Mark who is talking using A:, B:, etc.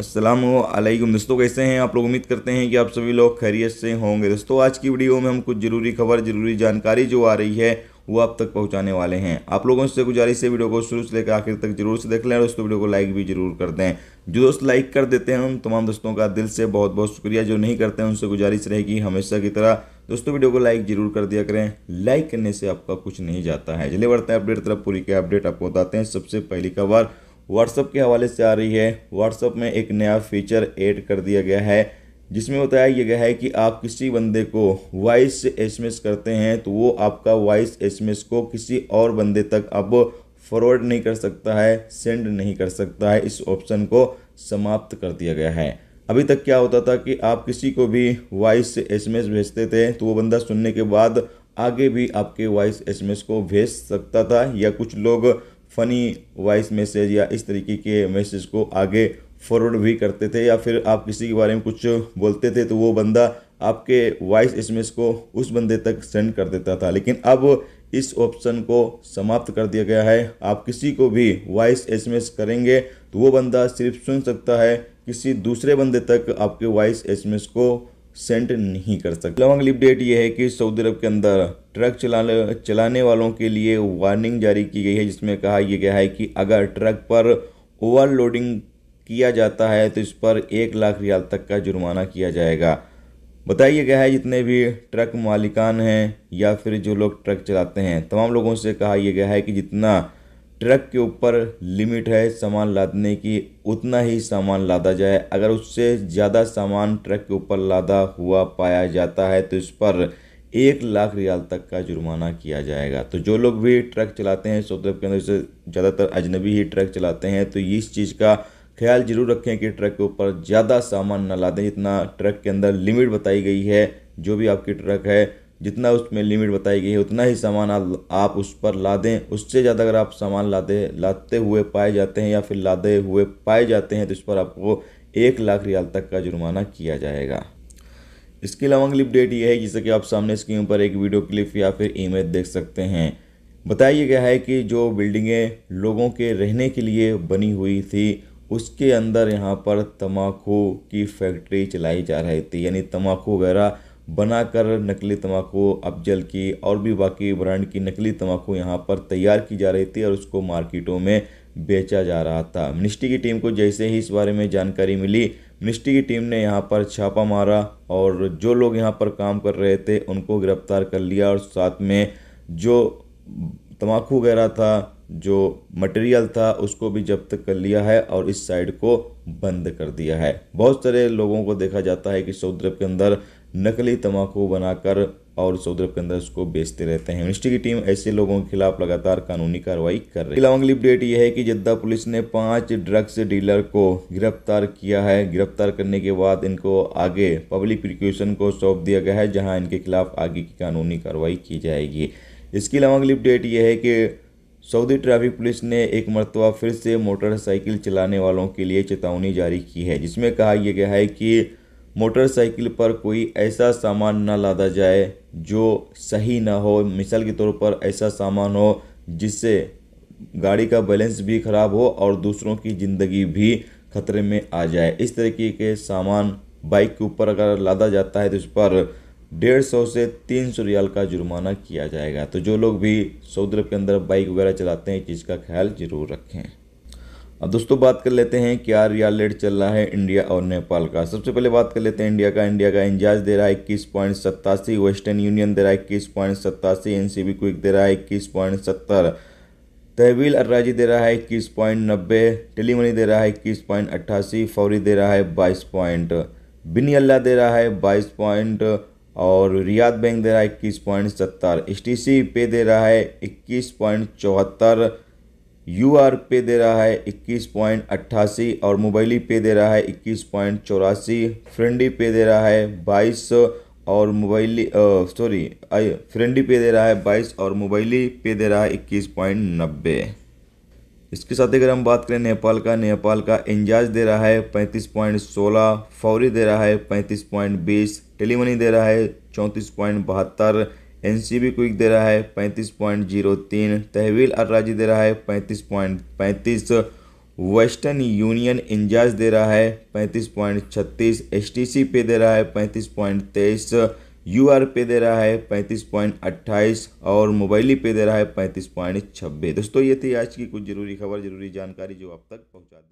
A: असलम दोस्तों कैसे हैं आप लोग उम्मीद करते हैं कि आप सभी लोग खैरियत से होंगे दोस्तों आज की वीडियो में हम कुछ ज़रूरी खबर ज़रूरी जानकारी जो आ रही है वो आप तक पहुंचाने वाले हैं आप लोगों से गुजारिश है वीडियो को शुरू से लेकर आखिर तक जरूर से देख लें और दोस्तों वीडियो को लाइक भी जरूर कर दें जो दोस्त लाइक कर देते हैं उन तमाम दोस्तों का दिल से बहुत बहुत शुक्रिया जो नहीं करते हैं उनसे गुजारिश रहेगी हमेशा की तरह दोस्तों वीडियो को लाइक जरूर कर दिया करें लाइक करने से आपका कुछ नहीं जाता है चले बढ़ते हैं अपडेट तरफ पूरी के अपडेट आपको बताते हैं सबसे पहली खबर व्हाट्सअप के हवाले से आ रही है व्हाट्सअप में एक नया फीचर ऐड कर दिया गया है जिसमें बताया गया है कि आप किसी बंदे को वॉइस से एसएमएस करते हैं तो वो आपका वॉइस एसएमएस को किसी और बंदे तक अब फॉरवर्ड नहीं कर सकता है सेंड नहीं कर सकता है इस ऑप्शन को समाप्त कर दिया गया है अभी तक क्या होता था कि आप किसी को भी वॉइस से एसएमएस भेजते थे तो वो बंदा सुनने के बाद आगे भी आपके वॉइस एसएमएस को भेज सकता था या कुछ लोग फ़नी वॉइस मैसेज या इस तरीके के मैसेज को आगे फॉरवर्ड भी करते थे या फिर आप किसी के बारे में कुछ बोलते थे तो वो बंदा आपके वॉइस एसएमएस को उस बंदे तक सेंड कर देता था लेकिन अब इस ऑप्शन को समाप्त कर दिया गया है आप किसी को भी वॉइस एसएमएस करेंगे तो वो बंदा सिर्फ सुन सकता है किसी दूसरे बंदे तक आपके वॉइस एसएमएस को सेंट नहीं कर सकते लवंग अपडेट यह ये है कि सऊदी अरब के अंदर ट्रक चलाने चलाने वालों के लिए वार्निंग जारी की गई है जिसमें कहा यह गया है कि अगर ट्रक पर ओवरलोडिंग किया जाता है तो इस पर एक लाख रियाल तक का जुर्माना किया जाएगा बताइए गया है जितने भी ट्रक मालिकान हैं या फिर जो लोग ट्रक चलाते हैं तमाम लोगों से कहा यह गया है कि जितना ट्रक के ऊपर लिमिट है सामान लादने की उतना ही सामान लादा जाए अगर उससे ज़्यादा सामान ट्रक के ऊपर लादा हुआ पाया जाता है तो इस पर एक लाख रियाल तक का जुर्माना किया जाएगा तो जो लोग भी ट्रक चलाते हैं सऊदी अरब के अंदर से ज़्यादातर अजनबी ही ट्रक चलाते हैं तो इस चीज़ का ख्याल जरूर रखें कि ट्रक के ऊपर ज़्यादा सामान न लादें जितना ट्रक के अंदर लिमिट बताई गई है जो भी आपकी ट्रक है जितना उसमें लिमिट बताई गई है उतना ही सामान आप, उस पर लादें उससे ज़्यादा अगर आप सामान लादे लाते हुए पाए जाते हैं या फिर लादे हुए पाए जाते हैं तो इस पर आपको एक लाख रियाल तक का जुर्माना किया जाएगा इसके अलावा अगली अपडेट ये है जिससे कि आप सामने स्क्रीन पर एक वीडियो क्लिप या फिर इमेज देख सकते हैं बताया गया है कि जो बिल्डिंगें लोगों के रहने के लिए बनी हुई थी उसके अंदर यहाँ पर तम्बाकू की फैक्ट्री चलाई जा रही थी यानी तम्बाकू वगैरह बनाकर नकली तम्बाकू अफजल की और भी बाकी ब्रांड की नकली तम्बाकू यहाँ पर तैयार की जा रही थी और उसको मार्केटों में बेचा जा रहा था मिनिस्ट्री की टीम को जैसे ही इस बारे में जानकारी मिली मिनिस्ट्री की टीम ने यहाँ पर छापा मारा और जो लोग यहाँ पर काम कर रहे थे उनको गिरफ्तार कर लिया और साथ में जो तम्बाकू वगैरह था जो मटेरियल था उसको भी जब्त कर लिया है और इस साइड को बंद कर दिया है बहुत सारे लोगों को देखा जाता है कि सऊदी अरब के अंदर नकली तम्बाकू बनाकर और सऊदी अरब के अंदर उसको बेचते रहते हैं मिनिस्ट्री की टीम ऐसे लोगों के खिलाफ लगातार कानूनी कार्रवाई कर रही है अगली अपडेट यह है कि जद्दा पुलिस ने पांच ड्रग्स डीलर को गिरफ्तार किया है गिरफ्तार करने के बाद इनको आगे पब्लिक प्रिक्यूशन को सौंप दिया गया है जहाँ इनके खिलाफ आगे की कानूनी कार्रवाई की जाएगी इसके अलावा अगली अपडेट यह है कि सऊदी ट्रैफिक पुलिस ने एक मरतबा फिर से मोटरसाइकिल चलाने वालों के लिए चेतावनी जारी की है जिसमें कहा यह गया है कि मोटरसाइकिल पर कोई ऐसा सामान न लादा जाए जो सही ना हो मिसाल के तौर पर ऐसा सामान हो जिससे गाड़ी का बैलेंस भी ख़राब हो और दूसरों की ज़िंदगी भी खतरे में आ जाए इस तरीके के सामान बाइक के ऊपर अगर लादा जाता है तो उस पर डेढ़ सौ से तीन सौ रियाल का जुर्माना किया जाएगा तो जो लोग भी सऊदी अरब के अंदर बाइक वगैरह चलाते हैं इस चीज़ का ख्याल ज़रूर रखें अब दोस्तों बात कर लेते हैं क्या रियाल रेट चल रहा है इंडिया और नेपाल का सबसे पहले बात कर लेते हैं इंडिया का इंडिया का इंजाज दे रहा है इक्कीस पॉइंट सत्तासी वेस्टर्न यूनियन दे रहा है इक्कीस पॉइंट सत्तासी एन सी बी क्विक दे रहा है इक्कीस पॉइंट सत्तर तहवील अर्राजी दे रहा है इक्कीस पॉइंट नब्बे टेली मनी दे रहा है इक्कीस पॉइंट अट्ठासी फौरी दे रहा है बाईस पॉइंट बिनी अल्लाह दे रहा है बाईस पॉइंट और रियाद बैंक दे रहा है इक्कीस पॉइंट सत्तर एस टी सी पे दे रहा है इक्कीस पॉइंट चौहत्तर यू आर पे दे रहा है इक्कीस पॉइंट अट्ठासी और मोबाइली पे दे रहा है इक्कीस पॉइंट चौरासी फ्रेंडी पे दे रहा है बाईस और मोबाइली सॉरी फ्रेंडी पे दे रहा है बाईस और मोबाइली पे दे रहा है इक्कीस पॉइंट नब्बे इसके साथ अगर हम बात करें नेपाल का नेपाल का इंजाज दे रहा है पैंतीस पॉइंट सोलह फौरी दे रहा है पैंतीस पॉइंट बीस टेलीमनी दे रहा है चौंतीस पॉइंट बहत्तर एन सी बी क्विक दे रहा है पैंतीस पॉइंट जीरो तीन तहवील अर्राजी दे रहा है पैंतीस पॉइंट पैंतीस वेस्टर्न यूनियन इंजाज दे रहा है पैंतीस पॉइंट छत्तीस एस टी सी पे दे रहा है पैंतीस पॉइंट तेईस यू आर पे दे रहा है पैंतीस पॉइंट अट्ठाईस और मोबाइली पे दे रहा है पैंतीस पॉइंट छब्बीस दोस्तों ये थी आज की कुछ ज़रूरी खबर ज़रूरी जानकारी जो अब तक पहुँचा दी